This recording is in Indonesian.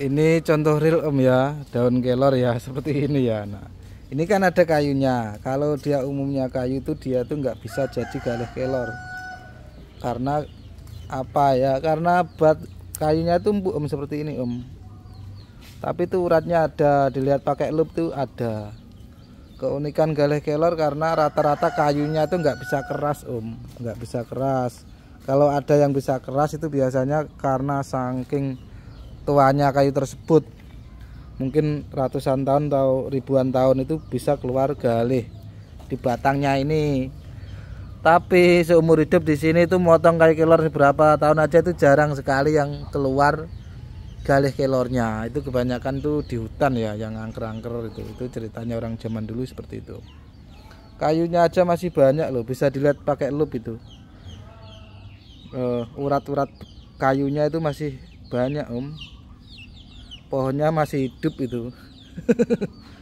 ini contoh real om ya daun kelor ya seperti ini ya nah ini kan ada kayunya kalau dia umumnya kayu itu dia tuh nggak bisa jadi galih kelor karena apa ya karena bat kayunya tuh empuk om seperti ini om tapi itu uratnya ada dilihat pakai lup tuh ada keunikan galih kelor karena rata-rata kayunya tuh nggak bisa keras om nggak bisa keras kalau ada yang bisa keras itu biasanya karena saking tuanya kayu tersebut mungkin ratusan tahun atau ribuan tahun itu bisa keluar galih di batangnya ini tapi seumur hidup di sini itu motong kayu kelor berapa tahun aja itu jarang sekali yang keluar galih kelornya itu kebanyakan tuh di hutan ya yang angker-angker itu itu ceritanya orang zaman dulu seperti itu kayunya aja masih banyak loh bisa dilihat pakai lup itu eh, urat-urat uh, kayunya itu masih banyak om pohonnya masih hidup itu